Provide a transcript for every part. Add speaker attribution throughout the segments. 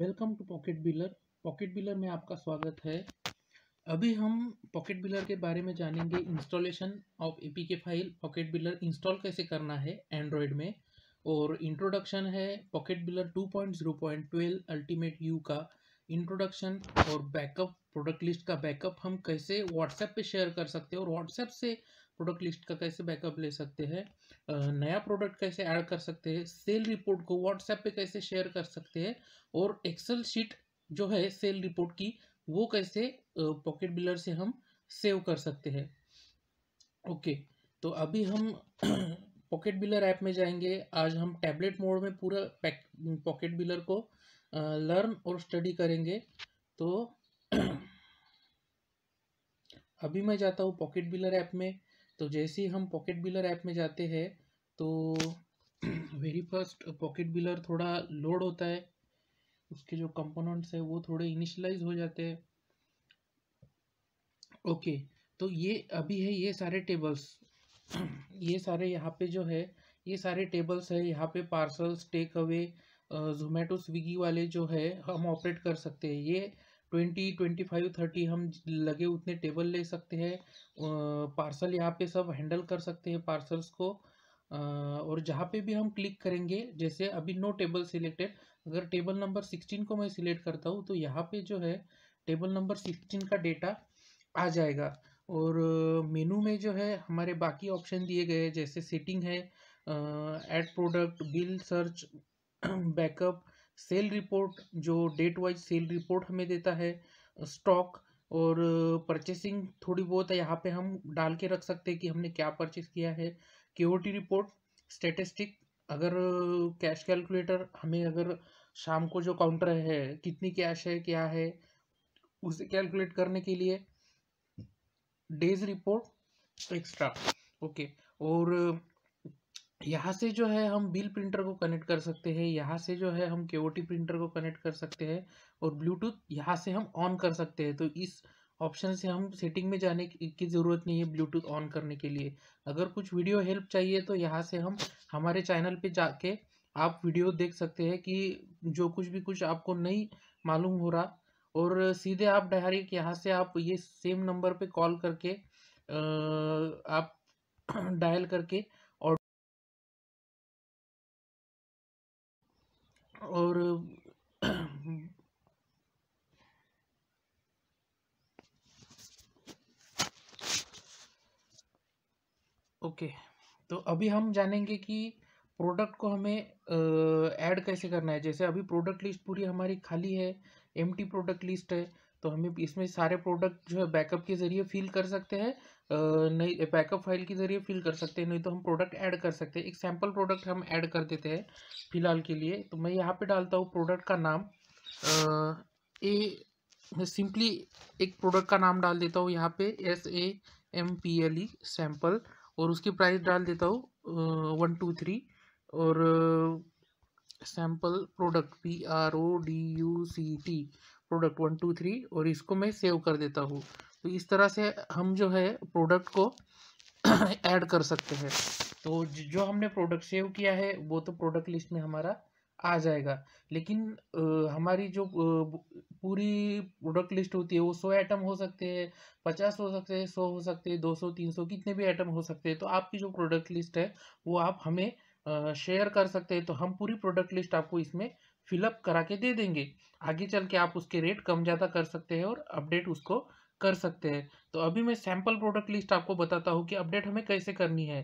Speaker 1: welcome to Pocket Biller Pocket Biller में आपका स्वागत है अभी हम पॉकेट बिलर के बारे में जानेंगे installation of A P K file Pocket Biller install कैसे करना है एंड्रॉयड में और इंट्रोडक्शन है Pocket Biller two point point zero twelve ultimate U का इंट्रोडक्शन और बैकअप प्रोडक्ट लिस्ट का बैकअप हम कैसे व्हाट्सएप पे शेयर कर सकते हैं और व्हाट्सएप से प्रोडक्ट लिस्ट का कैसे बैकअप ले सकते हैं नया प्रोडक्ट कैसे ऐड कर सकते हैं सेल रिपोर्ट को व्हाट्सएप पे कैसे शेयर कर सकते हैं और एक्सेल शीट जो है सेल रिपोर्ट की वो कैसे पॉकेट बिलर से हम सेव कर सकते हैं ओके तो अभी हम पॉकेट बिलर ऐप में जाएंगे आज हम टैबलेट मोड में पूरा पॉकेट बिलर को लर्न और स्टडी करेंगे तो अभी मैं जाता हूँ पॉकेट बिलर ऐप में तो जैसे ही हम पॉकेट बिलर ऐप में जाते हैं तो वेरी फर्स्ट पॉकेट बिलर थोड़ा लोड होता है उसके जो कंपोनेंट्स है वो थोड़े इनिशलाइज हो जाते हैं ओके तो ये अभी है ये सारे टेबल्स ये सारे यहाँ पे जो है ये सारे टेबल्स है यहाँ पे parcels take away Zomato Swiggy वाले जो है हम ऑपरेट कर सकते हैं ये ट्वेंटी ट्वेंटी फाइव थर्टी हम लगे उतने टेबल ले सकते हैं पार्सल यहाँ पे सब हैंडल कर सकते हैं पार्सल्स को और जहाँ पे भी हम क्लिक करेंगे जैसे अभी नो टेबल सिलेक्टेड अगर टेबल नंबर सिक्सटीन को मैं सिलेक्ट करता हूँ तो यहाँ पे जो है टेबल नंबर सिक्सटीन का डेटा आ जाएगा और मेनू में जो है हमारे बाकी ऑप्शन दिए गए हैं जैसे सेटिंग है add product bill search backup sale report जो डेट वाइज सेल रिपोर्ट हमें देता है स्टॉक और परचेसिंग थोड़ी बहुत है यहाँ पे हम डाल के रख सकते हैं कि हमने क्या परचेस किया है के रिपोर्ट स्टेटिस्टिक अगर कैश कैलकुलेटर हमें अगर शाम को जो काउंटर है कितनी कैश है क्या है उसे कैलकुलेट करने के लिए डेज रिपोर्ट एक्स्ट्रा ओके और यहाँ से जो है हम बिल प्रिंटर को कनेक्ट कर सकते हैं यहाँ से जो है हम के प्रिंटर को कनेक्ट कर सकते हैं और ब्लूटूथ यहाँ से हम ऑन कर सकते हैं तो इस ऑप्शन से हम सेटिंग में जाने की ज़रूरत नहीं है ब्लूटूथ ऑन करने के लिए अगर कुछ वीडियो हेल्प चाहिए तो यहाँ से हम हमारे चैनल पे जाके आप वीडियो देख सकते हैं कि जो कुछ भी कुछ आपको नहीं मालूम हो रहा और सीधे आप डायरेक्ट यहाँ से आप ये सेम नंबर पे कॉल करके आप डायल करके और ओके तो अभी हम जानेंगे कि प्रोडक्ट को हमें ऐड कैसे करना है जैसे अभी प्रोडक्ट लिस्ट पूरी हमारी खाली है एम प्रोडक्ट लिस्ट है तो हमें इसमें सारे प्रोडक्ट जो है बैकअप के ज़रिए फिल कर सकते हैं नहीं बैकअप फाइल के ज़रिए फिल कर सकते हैं नहीं तो हम प्रोडक्ट ऐड कर सकते हैं एक सैम्पल प्रोडक्ट हम ऐड कर देते हैं फिलहाल के लिए तो मैं यहाँ पे डालता हूँ प्रोडक्ट का नाम ए सिंपली एक प्रोडक्ट का नाम डाल देता हूँ यहाँ पे S A M P L E sample और उसकी प्राइस डाल देता हूँ वन टू थ्री और sample product P R O D U C T product one two three और इसको मैं सेव कर देता हूँ तो इस तरह से हम जो है प्रोडक्ट को ऐड कर सकते हैं तो जो हमने प्रोडक्ट सेव किया है वो तो प्रोडक्ट लिस्ट में हमारा आ जाएगा लेकिन आ, हमारी जो आ, पूरी प्रोडक्ट लिस्ट होती है वो सौ आइटम हो सकते हैं पचास हो सकते हैं सौ हो सकते हैं दो सौ तीन सौ कितने भी आइटम हो सकते हैं तो आपकी जो प्रोडक्ट लिस्ट है वो आप हमें शेयर कर सकते हैं तो हम पूरी प्रोडक्ट लिस्ट आपको इसमें फिलअप करा के दे देंगे आगे चल के आप उसके रेट कम ज़्यादा कर सकते हैं और अपडेट उसको कर सकते हैं तो अभी मैं सैम्पल प्रोडक्ट लिस्ट आपको बताता हूँ कि अपडेट हमें कैसे करनी है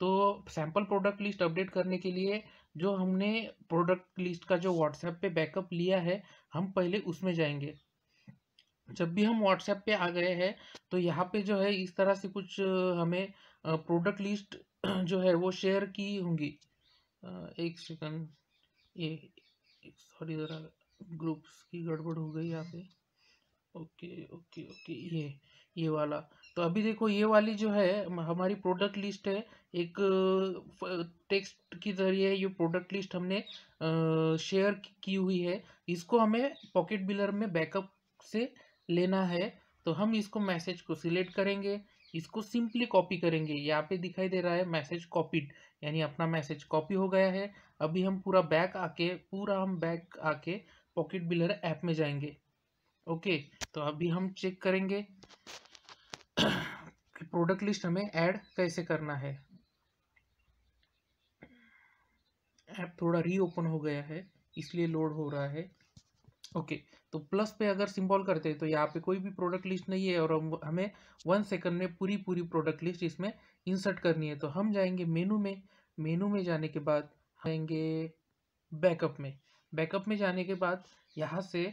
Speaker 1: तो सैम्पल प्रोडक्ट लिस्ट अपडेट करने के लिए जो हमने प्रोडक्ट लिस्ट का जो व्हाट्सएप पे बैकअप लिया है हम पहले उसमें जाएंगे जब भी हम व्हाट्सएप पे आ गए हैं तो यहाँ पे जो है इस तरह से कुछ हमें प्रोडक्ट लिस्ट जो है वो शेयर की होंगी एक सेकंड ये सॉरी ज़रा ग्रुप्स की गड़बड़ हो गई यहाँ पे ओके ओके ओके ये ये वाला तो अभी देखो ये वाली जो है हमारी प्रोडक्ट लिस्ट है एक टेक्स्ट के जरिए ये प्रोडक्ट लिस्ट हमने शेयर की हुई है इसको हमें पॉकेट बिलर में बैकअप से लेना है तो हम इसको मैसेज को सिलेक्ट करेंगे इसको सिंपली कॉपी करेंगे यहाँ पे दिखाई दे रहा है मैसेज कॉपीड यानी अपना मैसेज कॉपी हो गया है अभी हम पूरा बैक आके पूरा हम बैक आके पॉकेट बिलर ऐप में जाएंगे ओके तो अभी हम चेक करेंगे कि प्रोडक्ट लिस्ट हमें ऐड कैसे करना है ऐप थोड़ा रीओपन हो गया है इसलिए लोड हो रहा है ओके okay, तो प्लस पे अगर सिंबल करते हैं तो यहाँ पे कोई भी प्रोडक्ट लिस्ट नहीं है और हमें वन सेकंड में पूरी पूरी प्रोडक्ट लिस्ट इसमें इंसर्ट करनी है तो हम जाएंगे मेनू में मेनू में जाने के बाद जाएंगे बैकअप में बैकअप में जाने के बाद यहाँ से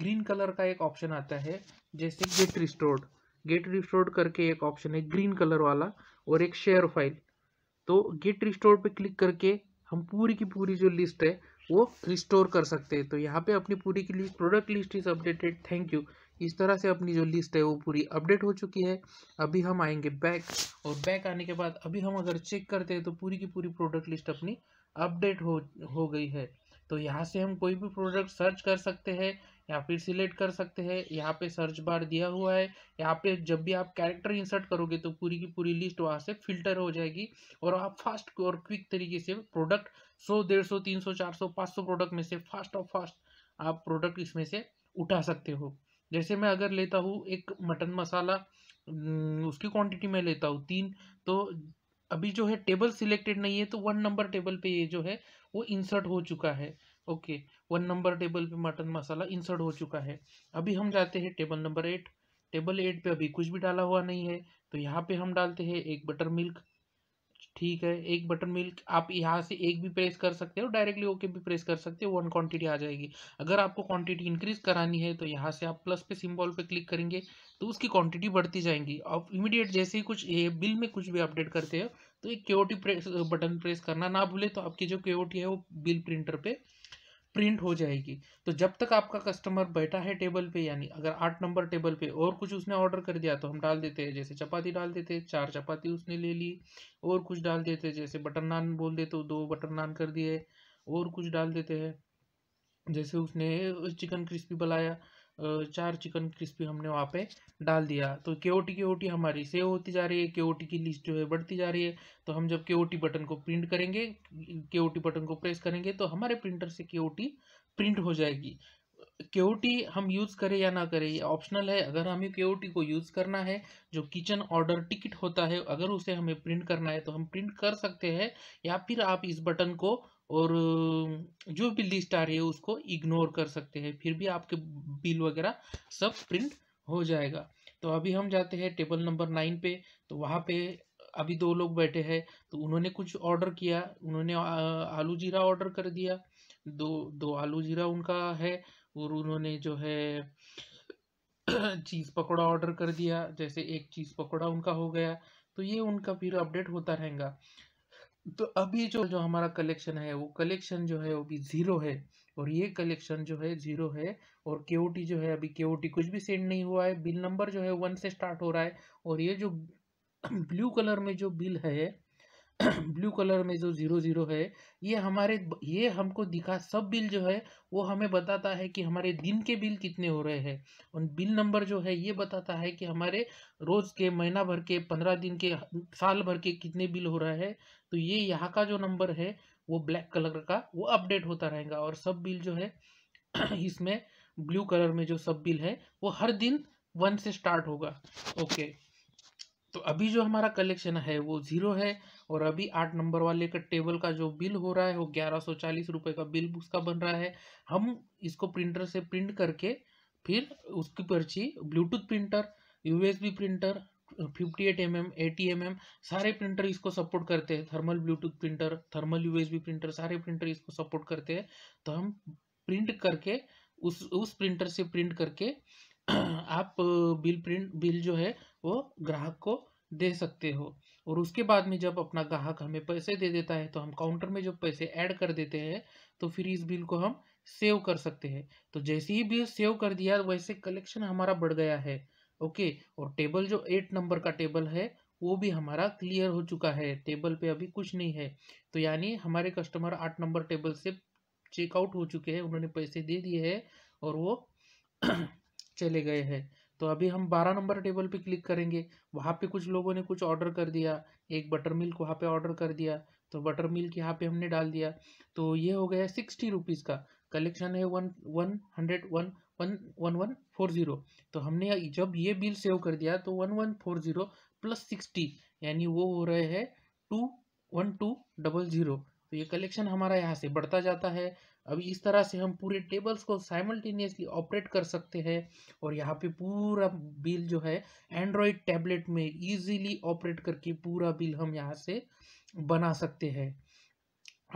Speaker 1: ग्रीन कलर का एक ऑप्शन आता है जैसे गेट रिस्टोर्ड गेट रिस्टोर्ड करके एक ऑप्शन है ग्रीन कलर वाला और एक शेयर फाइल तो गेट रिस्टोर पर क्लिक करके हम पूरी की पूरी जो लिस्ट है वो रिस्टोर कर सकते हैं तो यहाँ पे अपनी पूरी की list product list is updated thank you इस तरह से अपनी जो लिस्ट है वो पूरी अपडेट हो चुकी है अभी हम आएंगे बैक और बैक आने के बाद अभी हम अगर चेक करते हैं तो पूरी की पूरी प्रोडक्ट लिस्ट अपनी अपडेट हो हो गई है तो यहाँ से हम कोई भी प्रोडक्ट सर्च कर सकते हैं या फिर सिलेक्ट कर सकते हैं यहाँ पे सर्च बार दिया हुआ है यहाँ पे जब भी आप कैरेक्टर इंसर्ट करोगे तो पूरी की पूरी लिस्ट वहाँ से फिल्टर हो जाएगी और आप फास्ट और क्विक तरीके से प्रोडक्ट सौ डेढ़ सौ तीन सौ चार सौ पाँच सौ प्रोडक्ट में से फास्ट और फास्ट आप प्रोडक्ट इसमें से उठा सकते हो जैसे मैं अगर लेता हूँ एक मटन मसाला उसकी क्वान्टिटी में लेता हूँ तीन तो अभी जो है टेबल सिलेक्टेड नहीं है तो वन नंबर टेबल पे ये जो है वो इंसर्ट हो चुका है ओके वन नंबर टेबल पे मटन मसाला इंसर्ट हो चुका है अभी हम जाते हैं table number eight table eight पे अभी कुछ भी डाला हुआ नहीं है तो यहाँ पे हम डालते हैं एक बटर मिल्क ठीक है एक बटर मिल्क आप यहाँ से एक भी प्रेस कर सकते हो डायरेक्टली ओके भी प्रेस कर सकते हो वन क्वांटिटी आ जाएगी अगर आपको क्वांटिटी इंक्रीज करानी है तो यहाँ से आप प्लस पे सिंबल पे क्लिक करेंगे तो उसकी क्वांटिटी बढ़ती जाएंगी आप इमीडिएट जैसे ही कुछ ये बिल में कुछ भी अपडेट करते हो तो एक क्योटी प्रेस बटन प्रेस करना ना भूले तो आपकी जो क्योटी है वो बिल प्रिंटर पर प्रिंट हो जाएगी तो जब तक आपका कस्टमर बैठा है टेबल पे यानी अगर आठ नंबर टेबल पे और कुछ उसने ऑर्डर कर दिया तो हम डाल देते हैं जैसे चपाती डाल देते हैं चार चपाती उसने ले ली और कुछ डाल देते हैं जैसे बटर नान बोल दे तो दो बटर नान कर दिए और कुछ डाल देते हैं जैसे उसने चिकन क्रिस्पी बुलाया चार चिकन क्रिस्पी हमने वहाँ पे डाल दिया तो के ओ टी के ओ टी हमारी सेव होती जा रही है के ओ टी की लिस्ट जो है बढ़ती जा रही है तो हम जब के ओ टी बटन को प्रिंट करेंगे के ओ टी बटन को प्रेस करेंगे तो हमारे प्रिंटर से के ओ टी प्रिंट हो जाएगी टी हम यूज़ करें या ना करें ये ऑप्शनल है अगर हमें टी को यूज़ करना है जो किचन ऑर्डर टिकट होता है अगर उसे हमें प्रिंट करना है तो हम प्रिंट कर सकते हैं या फिर आप इस बटन को और जो भी लिस्ट आ रही है उसको इग्नोर कर सकते हैं फिर भी आपके बिल वगैरह सब प्रिंट हो जाएगा तो अभी हम जाते हैं टेबल नंबर नाइन पे तो वहाँ पे अभी दो लोग बैठे हैं तो उन्होंने कुछ ऑर्डर किया उन्होंने आलू जीरा ऑर्डर कर दिया दो दो आलू जीरा उनका है और उन्होंने जो है चीज़ पकौड़ा ऑर्डर कर दिया जैसे एक चीज़ पकौड़ा उनका हो गया तो ये उनका फिर अपडेट होता रहेगा तो अभी जो जो हमारा कलेक्शन है वो कलेक्शन जो है वो भी ज़ीरो है और ये कलेक्शन जो है ज़ीरो है और के जो है अभी के कुछ भी सेंड नहीं हुआ है बिल नंबर जो है वन से स्टार्ट हो रहा है और ये जो ब्लू कलर में जो बिल है ब्लू कलर में जो ज़ीरो ज़ीरो है ये हमारे ये हमको दिखा सब बिल जो है वो हमें बताता है कि हमारे दिन के बिल कितने हो रहे हैं और बिल नंबर जो है ये बताता है कि हमारे रोज़ के महीना भर के पंद्रह दिन के साल भर के कितने बिल हो रहा है तो ये यहाँ का जो नंबर है वो ब्लैक कलर का वो अपडेट होता रहेगा और सब बिल जो है इसमें ब्लू कलर में जो सब बिल है वो हर दिन वन से स्टार्ट होगा ओके तो अभी जो हमारा कलेक्शन है वो ज़ीरो है और अभी आठ नंबर वाले का टेबल का जो बिल हो रहा है वो ग्यारह सौ चालीस रुपये का बिल उसका बन रहा है हम इसको प्रिंटर से प्रिंट करके फिर उसकी पर्ची bluetooth printer USB printer 58 eight M M eighty M M सारे प्रिंटर इसको सपोर्ट करते हैं thermal bluetooth printer thermal U printer सारे प्रिंटर इसको सपोर्ट करते हैं तो हम प्रिंट करके उस उस प्रिंटर से प्रिंट करके आप बिल प्रिंट बिल जो है वो ग्राहक को दे सकते हो और उसके बाद में जब अपना ग्राहक हमें पैसे दे देता है तो हम काउंटर में जब पैसे ऐड कर देते हैं तो फिर इस बिल को हम सेव कर सकते हैं तो जैसे ही बिल सेव कर दिया वैसे कलेक्शन हमारा बढ़ गया है ओके और टेबल जो एट नंबर का टेबल है वो भी हमारा क्लियर हो चुका है टेबल पे अभी कुछ नहीं है तो यानी हमारे कस्टमर आठ नंबर टेबल से चेकआउट हो चुके हैं उन्होंने पैसे दे दिए हैं और वो चले गए हैं तो अभी हम 12 नंबर टेबल पे क्लिक करेंगे वहाँ पे कुछ लोगों ने कुछ ऑर्डर कर दिया एक बटर मिल्क वहाँ पे ऑर्डर कर दिया तो बटर मिल्क यहाँ पे हमने डाल दिया तो ये हो गया सिक्सटी रुपीज़ का कलेक्शन है one one hundred one one one one four zero तो हमने जब ये बिल सेव कर दिया तो one one four zero plus sixty यानी वो हो रहे हैं two one two double zero तो ये कलेक्शन हमारा यहाँ से बढ़ता जाता है अभी इस तरह से हम पूरे टेबल्स को साइमल्टेनियसली ऑपरेट कर सकते हैं और यहाँ पे पूरा बिल जो है एंड्रॉयड टैबलेट में इजीली ऑपरेट करके पूरा बिल हम यहाँ से बना सकते हैं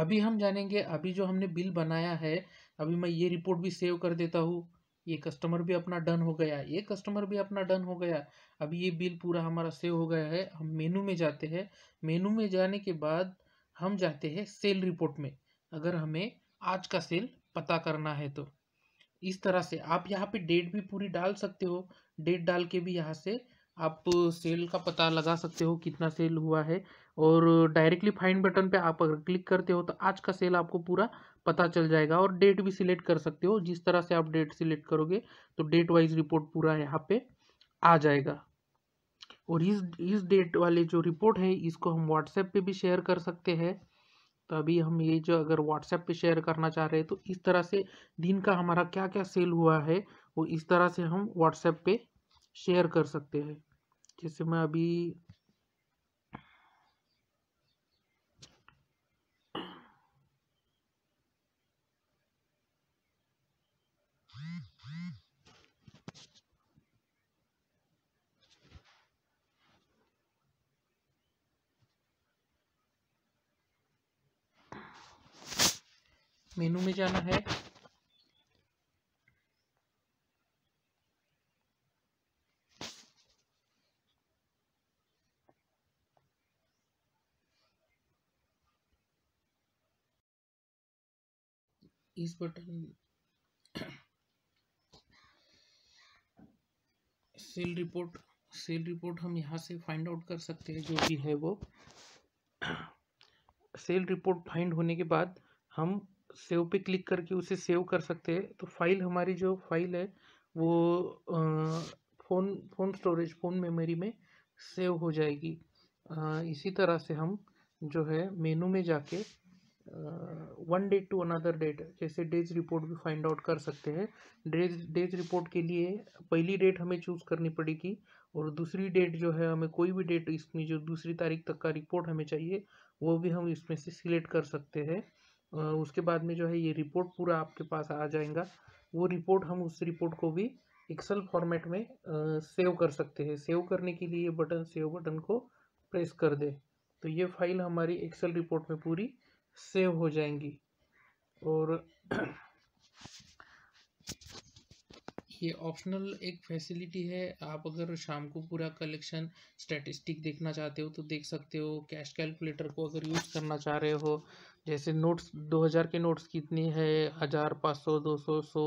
Speaker 1: अभी हम जानेंगे अभी जो हमने बिल बनाया है अभी मैं ये रिपोर्ट भी सेव कर देता हूँ ये कस्टमर भी अपना डन हो गया ये कस्टमर भी अपना डन हो गया अभी ये बिल पूरा हमारा सेव हो गया है हम मेनू में जाते हैं मेनू में जाने के बाद हम जाते हैं सेल रिपोर्ट में अगर हमें आज का सेल पता करना है तो इस तरह से आप यहाँ पे डेट भी पूरी डाल सकते हो डेट डाल के भी यहाँ से आप सेल का पता लगा सकते हो कितना सेल हुआ है और डायरेक्टली फाइंड बटन पे आप अगर क्लिक करते हो तो आज का सेल आपको पूरा पता चल जाएगा और डेट भी सिलेक्ट कर सकते हो जिस तरह से आप डेट सिलेक्ट करोगे तो डेट वाइज रिपोर्ट पूरा यहाँ पे आ जाएगा और इस इस डेट वाले जो रिपोर्ट है इसको हम व्हाट्सएप पे भी शेयर कर सकते हैं तो अभी हम ये जो अगर व्हाट्सएप पे शेयर करना चाह रहे हैं तो इस तरह से दिन का हमारा क्या क्या सेल हुआ है वो इस तरह से हम व्हाट्सएप पे शेयर कर सकते हैं जैसे मैं अभी मेनू में जाना है इस button sale report sale report हम यहाँ से फाइंड आउट कर सकते हैं जो भी है वो सेल रिपोर्ट फाइंड होने के बाद हम सेव पे क्लिक करके उसे सेव कर सकते हैं तो फाइल हमारी जो फाइल है वो phone phone storage phone memory में सेव हो जाएगी आ, इसी तरह से हम जो है मेनू में जाके one date to another date जैसे डेज रिपोर्ट भी फाइंड आउट कर सकते हैं डेज डेज रिपोर्ट के लिए पहली डेट हमें चूज़ करनी पड़ेगी और दूसरी डेट जो है हमें कोई भी डेट इसमें जो दूसरी तारीख तक का रिपोर्ट हमें चाहिए वो भी हम इसमें से सिलेक्ट कर सकते हैं उसके बाद में जो है ये रिपोर्ट पूरा आपके पास आ जाएगा वो रिपोर्ट हम उस रिपोर्ट को भी एक्सेल फॉर्मेट में सेव कर सकते हैं सेव करने के लिए बटन सेव बटन को प्रेस कर दे तो ये फाइल हमारी एक्सेल रिपोर्ट में पूरी सेव हो जाएंगी और ये ऑप्शनल एक फैसिलिटी है आप अगर शाम को पूरा कलेक्शन स्टैटिस्टिक देखना चाहते हो तो देख सकते हो कैश कैलकुलेटर को अगर यूज़ करना चाह रहे हो जैसे नोट्स दो हज़ार के नोट्स कितने है हज़ार पाँच सौ दो सौ सौ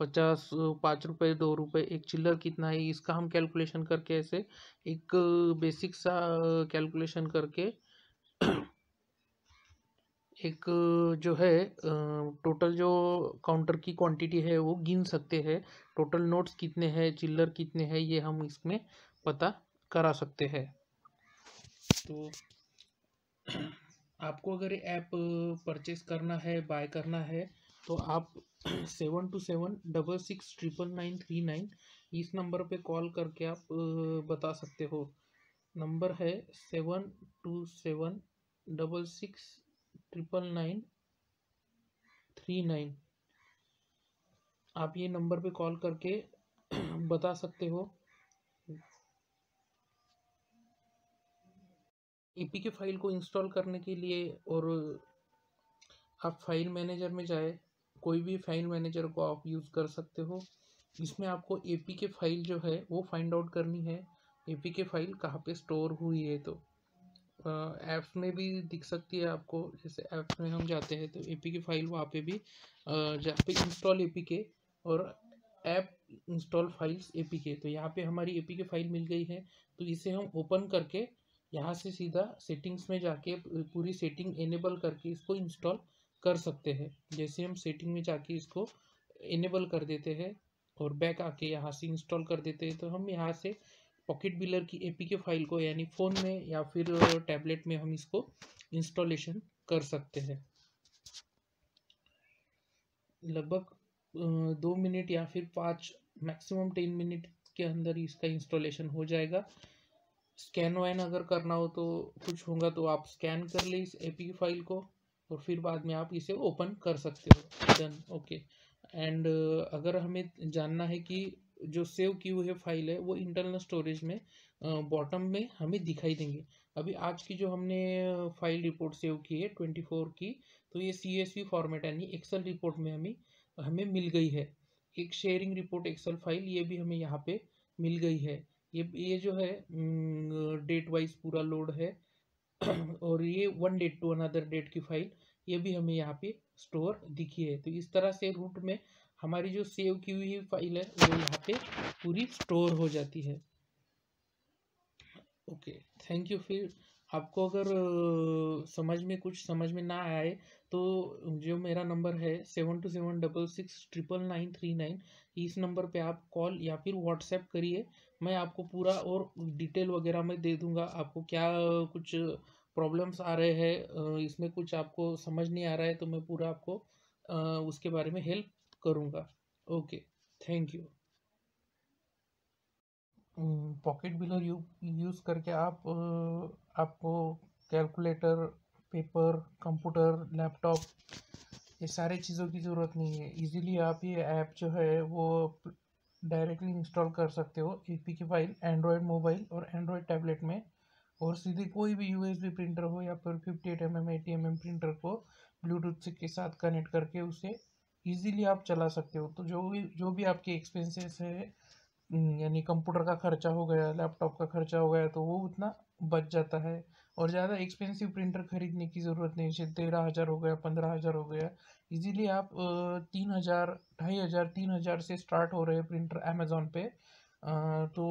Speaker 1: पचास पाँच रुपये दो रुपये एक चिल्लर कितना है इसका हम कैलकुलेशन करके ऐसे एक बेसिक सा कैलकुलेशन करके एक जो है टोटल जो काउंटर की क्वांटिटी है वो गिन सकते हैं टोटल नोट्स कितने हैं चिल्लर कितने हैं ये हम इसमें पता करा सकते हैं तो आपको अगर ऐप परचेस करना है बाय करना है तो आप seven two seven double six triple nine three nine इस नंबर पे कॉल करके आप बता सकते हो नंबर है seven two seven double six triple nine three nine आप ये नंबर पे कॉल करके बता सकते हो ईपीके e फाइल को इंस्टॉल करने के लिए और आप फाइल मैनेजर में जाए कोई भी फाइल मैनेजर को आप यूज़ कर सकते हो इसमें आपको एपीके e फाइल जो है वो फाइंड आउट करनी है एपीके e फाइल कहाँ पे स्टोर हुई है तो ऐप्स में भी दिख सकती है आपको जैसे ऐप्स में हम जाते हैं तो एपीके फाइल वहाँ पे भी जहाँ पे इंस्टॉल एपीके और ऐप इंस्टॉल फाइल्स एपीके तो यहाँ पे हमारी एपीके फाइल मिल गई है तो इसे हम ओपन करके यहाँ से सीधा सेटिंग्स में जाके पूरी सेटिंग इनेबल करके इसको इंस्टॉल कर सकते हैं जैसे हम सेटिंग में जाके इसको इनेबल कर देते हैं और बैक आके यहाँ से इंस्टॉल कर देते हैं तो हम यहाँ से पॉकेट बिलर की एपीके फाइल को यानी फ़ोन में या फिर टैबलेट में हम इसको इंस्टॉलेशन कर सकते हैं लगभग दो मिनट या फिर पाँच मैक्सिमम टेन मिनट के अंदर इसका इंस्टॉलेशन हो जाएगा स्कैन वैन अगर करना हो तो कुछ होगा तो आप स्कैन कर ले इस ए फाइल को और फिर बाद में आप इसे ओपन कर सकते हो डन ओके एंड अगर हमें जानना है कि जो सेव की हुई फाइल है वो इंटरनल स्टोरेज में बॉटम में हमें दिखाई देंगे अभी आज की जो हमने फाइल रिपोर्ट सेव की है ट्वेंटी फोर की तो ये सी एस वी फॉर्मेट यानी एक्सेल रिपोर्ट में हमें हमें मिल गई है एक शेयरिंग रिपोर्ट एक्सेल फाइल ये भी हमें यहाँ पे मिल गई है ये ये जो है डेट वाइज पूरा लोड है और ये one date to another date की फाइल ये भी हमें यहाँ पे स्टोर दिखी है तो इस तरह से रूट में हमारी जो सेव की हुई फाइल है वो यहाँ पे पूरी स्टोर हो जाती है ओके थैंक यू फिर आपको अगर समझ में कुछ समझ में ना आए तो जो मेरा नंबर है seven two seven double six triple nine three nine इस नंबर पे आप कॉल या फिर व्हाट्सएप करिए मैं आपको पूरा और डिटेल वगैरह में दे दूंगा आपको क्या कुछ प्रॉब्लम्स आ रहे हैं इसमें कुछ आपको समझ नहीं आ रहा है तो मैं पूरा आपको उसके बारे में हेल्प करूँगा okay thank you Pocket Biller you use करके आप आपको कैलकुलेटर पेपर कंप्यूटर लैपटॉप ये सारे चीज़ों की ज़रूरत नहीं है इजीली आप ये ऐप जो है वो डायरेक्टली इंस्टॉल कर सकते हो ए की फाइल एंड्रॉयड मोबाइल और एंड्रॉयड टैबलेट में और सीधे कोई भी यू प्रिंटर हो या फिर fifty eight M M M M printer को ब्लूटूथ के साथ कनेक्ट करके उसे ईजिली आप चला सकते हो तो जो भी जो भी आपके एक्सपेंसेस है हम्म, यानी कंप्यूटर का खर्चा हो गया लैपटॉप का खर्चा हो गया तो वो उतना बच जाता है और ज़्यादा एक्सपेंसिव प्रिंटर खरीदने की ज़रूरत नहीं जैसे तेरह हज़ार हो गया पंद्रह हज़ार हो गया इजीली आप तीन हज़ार ढाई हज़ार तीन हज़ार से स्टार्ट हो रहे हैं प्रिंटर अमेज़ोन पे तो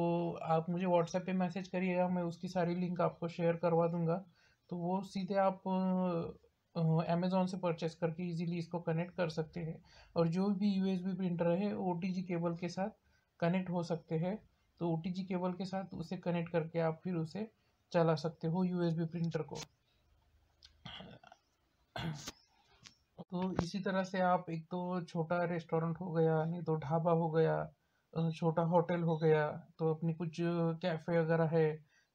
Speaker 1: आप मुझे व्हाट्सएप पे मैसेज करिएगा मैं उसकी सारी लिंक आपको शेयर करवा दूंगा तो वो सीधे आप अमेज़ोन से परचेस करके इजीली इसको कनेक्ट कर सकते हैं और जो भी यू प्रिंटर है ओ केबल के साथ कनेक्ट हो सकते हैं तो ओ केबल के साथ उसे कनेक्ट करके आप फिर उसे चला सकते हो यूएसबी प्रिंटर को तो इसी तरह से आप एक तो छोटा रेस्टोरेंट हो गया नहीं तो ढाबा हो गया छोटा होटल हो गया तो अपनी कुछ कैफ़े वगैरह है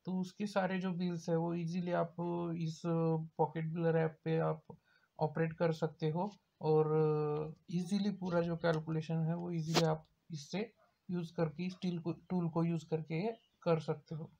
Speaker 1: तो उसके सारे जो बिल्स है वो इजीली आप इस पॉकेट बिलर ऐप पे आप ऑपरेट कर सकते हो और इजीली पूरा जो कैलकुलेशन है वो इजीली आप इससे यूज़ करके इस टूल को यूज़ करके कर सकते हो